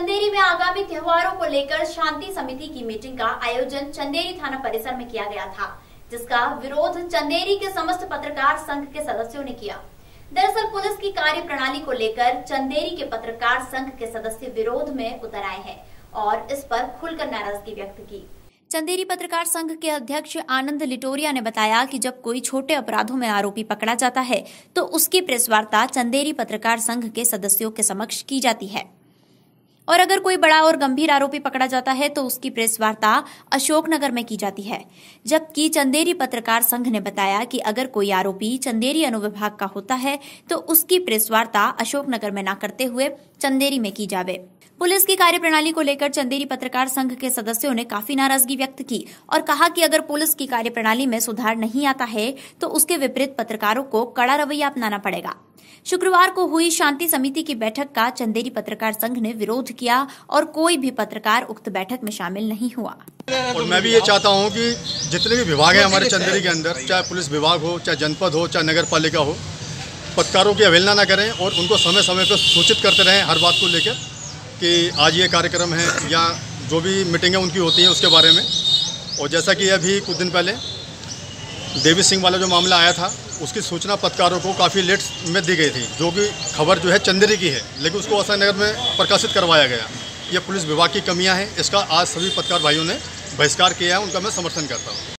चंदेरी में आगामी त्योहारों को लेकर शांति समिति की मीटिंग का आयोजन चंदेरी थाना परिसर में किया गया था जिसका विरोध चंदेरी के समस्त पत्रकार संघ के सदस्यों ने किया दरअसल पुलिस की कार्य प्रणाली को लेकर चंदेरी के पत्रकार संघ के सदस्य विरोध में उतर आए हैं और इस पर खुलकर नाराजगी व्यक्त की चंदेरी पत्रकार संघ के अध्यक्ष आनंद लिटोरिया ने बताया कि जब कोई छोटे अपराधों में आरोपी पकड़ा जाता है तो उसकी प्रेस वार्ता चंदेरी पत्रकार संघ के सदस्यों के समक्ष की जाती है और अगर कोई बड़ा और गंभीर आरोपी पकड़ा जाता है तो उसकी प्रेस वार्ता अशोकनगर में की जाती है जबकि चंदेरी पत्रकार संघ ने बताया कि अगर कोई आरोपी चंदेरी अनुविभाग का होता है तो उसकी प्रेस वार्ता अशोकनगर में न करते हुए चंदेरी में की जावे पुलिस की कार्यप्रणाली को लेकर चंदेरी पत्रकार संघ के सदस्यों ने काफी नाराजगी व्यक्त की और कहा कि अगर पुलिस की कार्यप्रणाली में सुधार नहीं आता है तो उसके विपरीत पत्रकारों को कड़ा रवैया अपनाना पड़ेगा शुक्रवार को हुई शांति समिति की बैठक का चंदेरी पत्रकार संघ ने विरोध किया और कोई भी पत्रकार उक्त बैठक में शामिल नहीं हुआ और मैं भी ये चाहता हूँ कि जितने भी विभाग हैं हमारे चंदेरी के अंदर चाहे पुलिस विभाग हो चाहे जनपद हो चाहे नगर पालिका हो पत्रकारों की अवहेलना ना करें और उनको समय समय पर सूचित करते रहें हर बात को लेकर कि आज ये कार्यक्रम है या जो भी मीटिंगें उनकी होती हैं उसके बारे में और जैसा कि अभी कुछ दिन पहले देवी सिंह वाला जो मामला आया था उसकी सूचना पत्रकारों को काफ़ी लेट में दी गई थी जो कि खबर जो है चंदेरी की है लेकिन उसको आसान नगर में प्रकाशित करवाया गया यह पुलिस विभाग की कमियां हैं इसका आज सभी पत्रकार भाइयों ने बहिष्कार किया है उनका मैं समर्थन करता हूँ